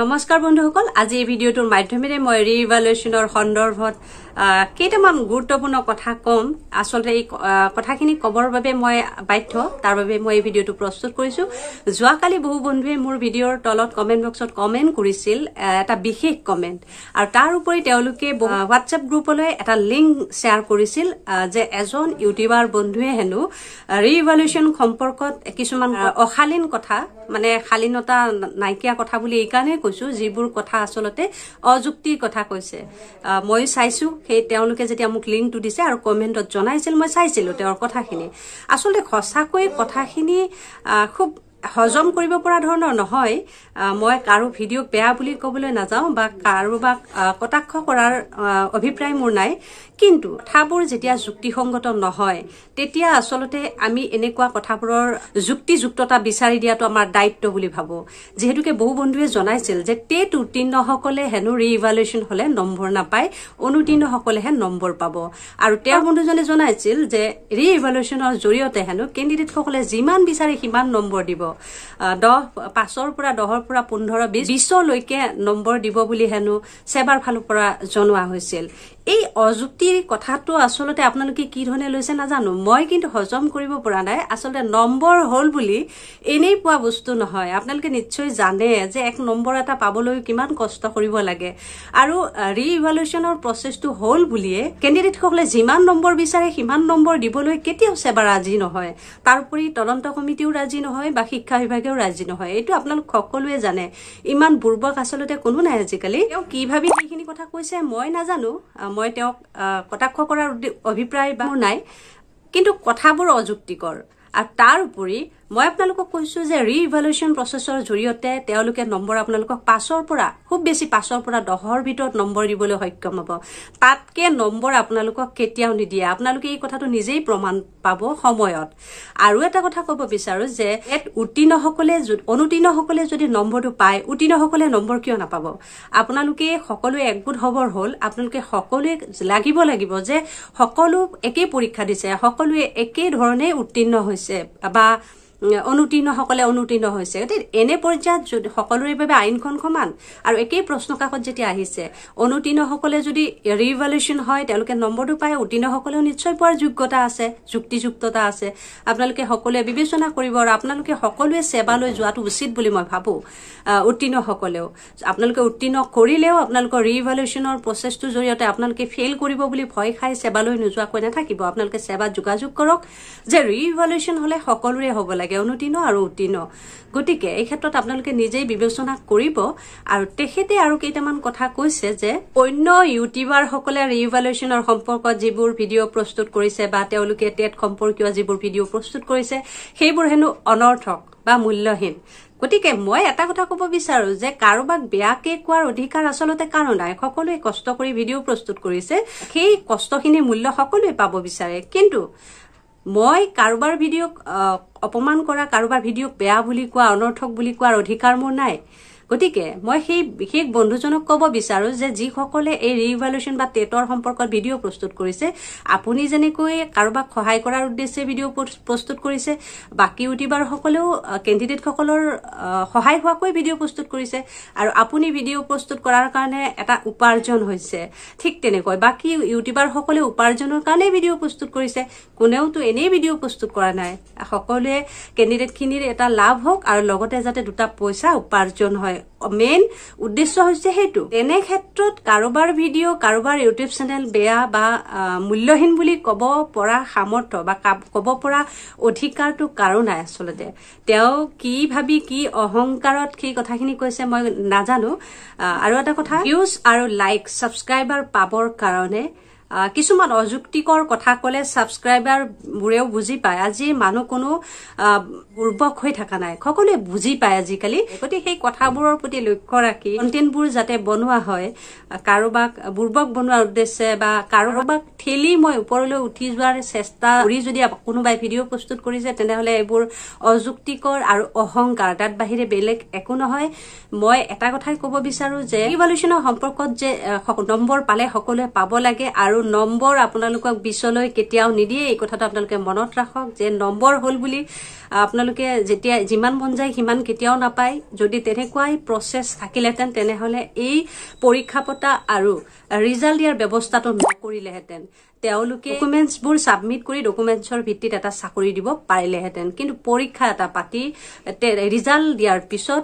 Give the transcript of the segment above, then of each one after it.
নমস্কাৰ বন্ধুসকল আজি এই ভিডিঅ'টোৰ মাধ্যমেৰে মই ৰি ইভালুৱেশ্যনৰ সন্দৰ্ভত কেইটামান গুৰুত্বপূৰ্ণ কথা ক'ম আচলতে এই কথাখিনি ক'বৰ বাবে মই বাধ্য তাৰ বাবে মই এই ভিডিঅ'টো প্ৰস্তুত কৰিছোঁ যোৱাকালি বহু বন্ধুৱে মোৰ ভিডিঅ'ৰ তলত কমেণ্ট বক্সত কমেণ্ট কৰিছিল এটা বিশেষ কমেণ্ট আৰু তাৰ উপৰি তেওঁলোকে হোৱাটছএপ গ্ৰুপলৈ এটা লিংক শ্বেয়াৰ কৰিছিল যে এজন ইউটিউবাৰ বন্ধুৱে হেনো ৰি ইভালুৱেশ্যন সম্পৰ্কত কিছুমান অশালীন কথা মানে শালীনতা নাইকিয়া কথা বুলি এইকাৰণে কৈছোঁ যিবোৰ কথা আচলতে অযুক্তিৰ কথা কৈছে ময়ো চাইছোঁ সেই তেওঁলোকে যেতিয়া মোক লিংকটো দিছে আৰু কমেণ্টত জনাইছিল মই চাইছিলোঁ তেওঁৰ কথাখিনি আচলতে সঁচাকৈ কথাখিনি খুব হজম কৰিব পৰা ধৰণৰ নহয় মই কাৰো ভিডিঅ' বেয়া বুলি ক'বলৈ নাযাওঁ বা কাৰোবাক কটাক্ষ কৰাৰ অভিপ্ৰায় মোৰ নাই কিন্তু কথাবোৰ যেতিয়া যুক্তিসংগত নহয় তেতিয়া আচলতে আমি এনেকুৱা কথাবোৰৰ যুক্তিযুক্ততা বিচাৰি দিয়াটো আমাৰ দায়িত্ব বুলি ভাবোঁ যিহেতুকে বহু বন্ধুৱে জনাইছিল যে টেট উত্তীৰ্ণসকলে হেনো ৰি ইভালুৱেশ্যন হ'লে নম্বৰ নাপায় অনুত্তীৰ্ণসকলেহে নম্বৰ পাব আৰু তেওঁৰ বন্ধুজনে জনাইছিল যে ৰি ইভালুৱেশ্যনৰ জৰিয়তে হেনো কেণ্ডিডেটসকলে যিমান বিচাৰে সিমান নম্বৰ দিব দহ পাঁচৰ পৰা দহৰ পৰা পোন্ধৰ বিশলৈকে নম্বৰ দিব বুলি হেনো ছেবাৰ ফালৰ পৰা জনোৱা হৈছিল এই অযুক্তিৰ কথাটো আচলতে আপোনালোকে কি ধৰণে লৈছে নাজানো মই কিন্তু হজম কৰিব পৰা নাই আচলতে নম্বৰ হ'ল বুলি এনেই পোৱা বস্তু নহয় আপোনালোকে নিশ্চয় জানে যে এক নম্বৰ এটা পাবলৈ কিমান কষ্ট কৰিব লাগে আৰু ৰি ইভালুশ্যনৰ প্ৰচেছটো হ'ল বুলিয়ে কেণ্ডিডেটসকলে যিমান নম্বৰ বিচাৰে সিমান নম্বৰ দিবলৈ কেতিয়াও চেবা ৰাজি নহয় তাৰ উপৰি তদন্ত কমিটিও ৰাজি নহয় বা শিক্ষা বিভাগেও ৰাজি নহয় এইটো আপোনালোক সকলোৱে জানে ইমান বুৰ্বক আচলতে কোনো নাই আজিকালি তেওঁ কি ভাবি সেইখিনি কথা কৈছে মই নাজানো মই তেওঁক কটাক্ষ কৰাৰ অভিপ্ৰায় বা নাই কিন্তু কথাবোৰ অযুক্তিকৰ আৰু তাৰ উপৰি মই আপোনালোকক কৈছো যে ৰি ইভলিউশ্যন প্ৰচেছৰ জৰিয়তে তেওঁলোকে নম্বৰ আপোনালোকক পাঁচৰ পৰা খুব বেছি পাঁচৰ পৰা দহৰ ভিতৰত নম্বৰ দিবলৈ সক্ষম হ'ব তাতকে নম্বৰ আপোনালোকক কেতিয়াও নিদিয়ে আপোনালোকে এই কথাটো নিজেই প্ৰমাণ পাব সময়ত আৰু এটা কথা ক'ব বিচাৰোঁ যে উত্তীৰ্ণসকলে অনুতীৰ্ণসকলে যদি নম্বৰটো পায় উত্তীৰ্ণসকলে নম্বৰ কিয় নাপাব আপোনালোকে সকলোৱে একগোট হ'বৰ হ'ল আপোনালোকে সকলোৱে লাগিব লাগিব যে সকলো একেই পৰীক্ষা দিছে সকলোৱে একেই ধৰণে উত্তীৰ্ণ হৈছে বা অনুতীৰ্ণসকলে অনুতীৰ্ণ হৈছে গতিকে এনে পৰ্যায়ত যদি সকলোৰে বাবে আইনখন সমান আৰু একেই প্ৰশ্ন কাকত যেতিয়া আহিছে অনুতীৰ্ণসকলে যদি ৰিভলিউশ্যন হয় তেওঁলোকে নম্বৰটো পায় উত্তীৰ্ণসকলেও নিশ্চয় পোৱাৰ যোগ্যতা আছে যুক্তিযুক্ততা আছে আপোনালোকে সকলোৱে বিবেচনা কৰিব আৰু আপোনালোকে সকলোৱে সেৱালৈ যোৱাটো উচিত বুলি মই ভাবোঁ উত্তীৰ্ণসকলেও আপোনালোকে উত্তীৰ্ণ কৰিলেও আপোনালোকৰ ৰিভলিউশ্যনৰ প্ৰচেছটোৰ জৰিয়তে আপোনালোকে ফেইল কৰিব বুলি ভয় খাই সেৱালৈ নোযোৱাকৈ নাথাকিব আপোনালোকে সেৱাত যোগাযোগ কৰক যে ৰিভলিউশ্যন হ'লে সকলোৰে হ'ব লাগে লাগে অনুতীৰ্ণ আৰু উত্তীৰ্ণ গতিকে এই ক্ষেত্ৰত আপোনালোকে নিজেই বিবেচনা কৰিব আৰু তেখেতে আৰু কেইটামান কথা কৈছে যে অন্য ইউটিউবাৰসকলে ৰিভালুৱেশ্যনৰ সম্পৰ্কত যিবোৰ ভিডিঅ' প্ৰস্তুত কৰিছে বা তেওঁলোকে টেট সম্পৰ্কীয় যিবোৰ ভিডিঅ' প্ৰস্তুত কৰিছে সেইবোৰ হেনো অনৰ্থক বা মূল্যহীন গতিকে মই এটা কথা ক'ব বিচাৰো যে কাৰোবাক বেয়াকৈ কোৱাৰ অধিকাৰ আচলতে কাৰো নাই সকলোৱে কষ্ট কৰি ভিডিঅ' প্ৰস্তুত কৰিছে সেই কষ্টখিনি মূল্য সকলোৱে পাব বিচাৰে কিন্তু মই কাৰোবাৰ ভিডিঅ'ক অপমান কৰা কাৰোবাৰ ভিডিঅ'ক বেয়া বুলি কোৱা অনৰ্থক বুলি কোৱাৰ অধিকাৰ মোৰ নাই গতিকে মই সেই বিশেষ বন্ধুজনক ক'ব বিচাৰোঁ যে যিসকলে এই ৰিভলিউশ্যন বা টেটৰ সম্পৰ্কত ভিডিঅ' প্ৰস্তুত কৰিছে আপুনি যেনেকৈ কাৰোবাক সহায় কৰাৰ উদ্দেশ্যে ভিডিঅ' প্ৰস্তুত কৰিছে বাকী ইউটিউবাৰসকলেও কেণ্ডিডেটসকলৰ সহায় হোৱাকৈ ভিডিঅ' প্ৰস্তুত কৰিছে আৰু আপুনি ভিডিঅ' প্ৰস্তুত কৰাৰ কাৰণে এটা উপাৰ্জন হৈছে ঠিক তেনেকৈ বাকী ইউটিউবাৰসকলে উপাৰ্জনৰ কাৰণে ভিডিঅ' প্ৰস্তুত কৰিছে কোনেওতো এনেই ভিডিঅ' প্ৰস্তুত কৰা নাই সকলোৱে কেণ্ডিডেটখিনিৰ এটা লাভ হওক আৰু লগতে যাতে দুটা পইচা উপাৰ্জন হয় হয় মেইন উদ্দেশ্য হৈছে সেইটো তেনে ক্ষেত্ৰত কাৰোবাৰ ভিডিঅ' কাৰোবাৰ ইউটিউব চেনেল বেয়া বা মূল্যহীন বুলি ক'ব পৰা সামৰ্থ বা ক'ব পৰা অধিকাৰটো কাৰো নাই আচলতে তেওঁ কি ভাবি কি অহংকাৰত সেই কথাখিনি কৈছে মই নাজানো আৰু এটা কথা ভিউজ আৰু লাইক ছাবস্ক্ৰাইবাৰ পাবৰ কাৰণে কিছুমান অযুক্তিকৰ কথা ক'লে ছাবস্ক্ৰাইবাৰবোৰেও বুজি পায় আজি মানুহ কোনো উৰ্বক হৈ থকা নাই সকলোৱে বুজি পায় আজিকালি গতিকে সেই কথাবোৰৰ প্ৰতি লক্ষ্য ৰাখি কণ্টেণ্টবোৰ যাতে বনোৱা হয় কাৰোবাক বুৰ্বক বনোৱাৰ উদ্দেশ্যে বা কাৰোবাক ঠেলি মই ওপৰলৈ উঠি যোৱাৰ চেষ্টা কৰি যদি কোনোবাই ভিডিঅ' প্ৰস্তুত কৰিছে তেনেহ'লে এইবোৰ অযুক্তিকৰ আৰু অহংকাৰ তাত বাহিৰে বেলেগ একো নহয় মই এটা কথাই ক'ব বিচাৰোঁ যে ৰিভলিউশ্যনৰ সম্পৰ্কত যে নম্বৰ পালে সকলোৱে পাব লাগে আৰু নম্বৰ আপোনালোকক বিচলৈ কেতিয়াও নিদিয়ে এই কথাটো আপোনালোকে মনত ৰাখক যে নম্বৰ হ'ল বুলি আপোনালোকে যেতিয়া যিমান মন যায় সিমান কেতিয়াও নাপায় যদি তেনেকুৱাই প্ৰচেছ থাকিলেহেঁতেন তেনেহ'লে এই পৰীক্ষা পতা আৰু ৰিজাল্ট দিয়াৰ ব্যৱস্থাটো নকৰিলেহেঁতেন তেওঁলোকে ডকুমেণ্টছবোৰ ছাবমিট কৰি ডকুমেণ্টছৰ ভিত্তিত এটা চাকৰি দিব পাৰিলেহেঁতেন কিন্তু পৰীক্ষা এটা পাতি ৰিজাল্ট দিয়াৰ পিছত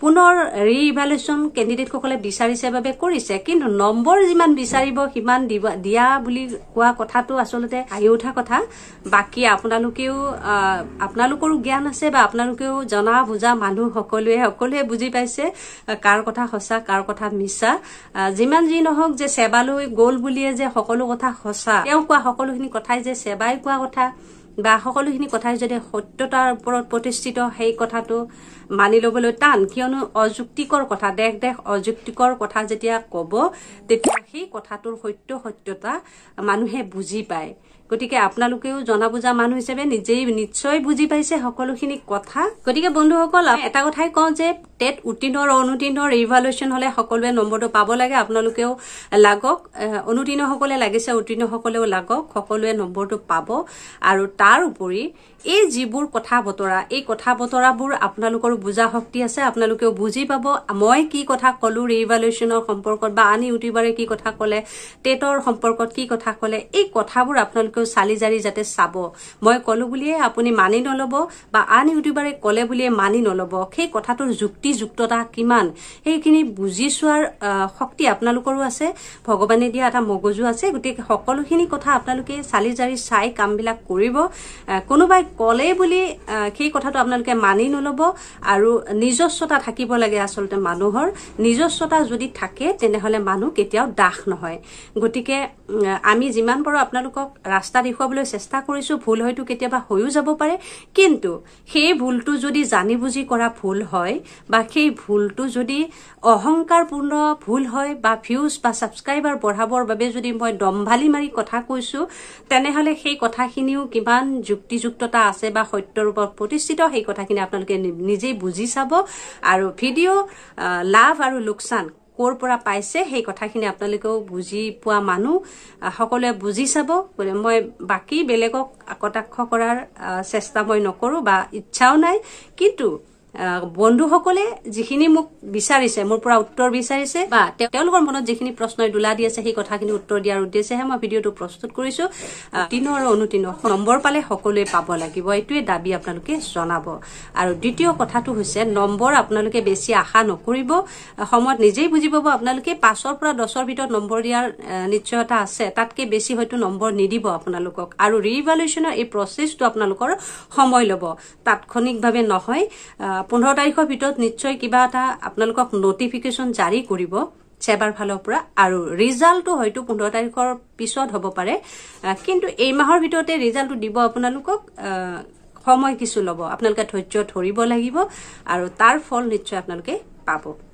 পুনৰ ৰি ইভালুৱেশ্যন কেণ্ডিডেটসকলে বিচাৰিছে বাবে কৰিছে কিন্তু নম্বৰ যিমান বিচাৰিব সিমান দিব দিয়া বুলি কোৱা কথাটো আচলতে আহি উঠা কথা বাকী আপোনালোকেও আপোনালোকৰো জ্ঞান আছে বা আপোনালোকেও জনা বুজা মানুহ সকলোৱে সকলোৱে বুজি পাইছে কাৰ কথা সঁচা কাৰ কথা মিছা যিমান যি নহওক তেওঁক যে চেবালৈ গল বুলিয়ে যে সকলো কথা সঁচা তেওঁ কোৱা সকলোখিনি কথাই যে সেৱাই কোৱা কথা বা সকলোখিনি কথাই যদি সত্যতাৰ ওপৰত প্ৰতিষ্ঠিত সেই কথাটো মানি ল'বলৈ টান কিয়নো অযুক্তিকৰ কথা দেশ দেশ অযুক্তিকৰ কথা যেতিয়া ক'ব তেতিয়া সেই কথাটোৰ সত্য সত্যতা মানুহে বুজি পায় গতিকে আপোনালোকেও জনা বুজা মানুহ হিচাপে নিজেই নিশ্চয় বুজি পাইছে সকলোখিনি কথা গতিকে বন্ধুসকল এটা কথাই কওঁ যে টেট উত্তীৰ্ণৰ অনুতীৰ্ণ ৰিভালুৱেশ্যন হলে সকলোৱে নম্বৰটো পাব লাগে আপোনালোকেও লাগক অনুতীৰ্ণসকলে লাগিছে উত্তীৰ্ণসকলেও লাগক সকলোৱে নম্বৰটো পাব আৰু তাৰ উপৰি এই যিবোৰ কথা বতৰা এই কথা বতৰাবোৰ আপোনালোকৰো বুজা শক্তি আছে আপোনালোকেও বুজি পাব মই কি কথা কলো ৰিভালুৱেশ্যনৰ সম্পৰ্কত বা আন ইউটিউবাৰে কি কথা ক'লে টেটৰ সম্পৰ্কত কি কথা ক'লে এই কথাবোৰ আপোনালোকে ভিডিঅ'টো চালি জাৰি যাতে চাব মই ক'লো বুলিয়ে আপুনি মানি নল'ব বা আন ইউটিউবাৰে ক'লে বুলিয়ে মানি নল'ব সেই কথাটোৰ যুক্তিযুক্ততা কিমান সেইখিনি বুজি চোৱাৰ শক্তি আপোনালোকৰো আছে ভগৱানে দিয়া এটা মগজু আছে গতিকে সকলোখিনি কথা আপোনালোকে চালি জাৰি চাই কামবিলাক কৰিব কোনোবাই ক'লে বুলি সেই কথাটো আপোনালোকে মানি নল'ব আৰু নিজস্বতা থাকিব লাগে আচলতে মানুহৰ নিজস্বতা যদি থাকে তেনেহ'লে মানুহ কেতিয়াও দাস নহয় গতিকে আমি যিমান পাৰোঁ আপোনালোকক ৰাস্তা দেখুৱাবলৈ চেষ্টা কৰিছো ভুল হয়তো কেতিয়াবা হৈও যাব পাৰে কিন্তু সেই ভুলটো যদি জানি বুজি কৰা ভুল হয় বা সেই ভুলটো যদি অহংকাৰপূৰ্ণ ভুল হয় বা ভিউজ বা ছাবস্ক্ৰাইবাৰ বঢ়াবৰ বাবে যদি মই দম্ভালি মাৰি কথা কৈছো তেনেহলে সেই কথাখিনিও কিমান যুক্তিযুক্ততা আছে বা সত্যৰূপত প্ৰতিষ্ঠিত সেই কথাখিনি আপোনালোকে নিজেই বুজি চাব আৰু ভিডিঅ' লাভ আৰু লোকচান ক'ৰ পৰা পাইছে সেই কথাখিনি আপোনালোকেও বুজি পোৱা মানুহ সকলোৱে বুজি চাব মই বাকী বেলেগক কটাক্ষ কৰাৰ চেষ্টা মই নকৰোঁ বা ইচ্ছাও নাই কিন্তু বন্ধুসকলে যিখিনি মোক বিচাৰিছে মোৰ পৰা উত্তৰ বিচাৰিছে বা তেওঁলোকৰ মনত যিখিনি প্ৰশ্নই দোলা দি আছে সেই কথাখিনি উত্তৰ দিয়াৰ উদ্দেশ্যেহে মই ভিডিঅটো প্ৰস্তুত কৰিছো তিনি আৰু অনুতীৰ্ণ নম্বৰ পালে সকলোৱে পাব লাগিব এইটোৱে দাবী আপোনালোকে জনাব আৰু দ্বিতীয় কথাটো হৈছে নম্বৰ আপোনালোকে বেছি আশা নকৰিব সময়ত নিজেই বুজি পাব আপোনালোকে পাঁচৰ পৰা দহৰ ভিতৰত নম্বৰ দিয়াৰ নিশ্চয়তা আছে তাতকৈ বেছি হয়তো নম্বৰ নিদিব আপোনালোকক আৰু ৰিভলিউশ্যনৰ এই প্ৰচেছটো আপোনালোকৰ সময় ল'ব তাৎক্ষণিকভাৱে নহয় পোন্ধৰ তাৰিখৰ ভিতৰত নিশ্চয় কিবা এটা আপোনালোকক নটিফিকেশ্যন জাৰি কৰিব ছেবাৰ ফালৰ পৰা আৰু ৰিজাল্টটো হয়তো পোন্ধৰ তাৰিখৰ পিছত হ'ব পাৰে কিন্তু এই মাহৰ ভিতৰতে ৰিজাল্টটো দিব আপোনালোকক সময় কিছু ল'ব আপোনালোকে ধৈৰ্য ধৰিব লাগিব আৰু তাৰ ফল নিশ্চয় আপোনালোকে পাব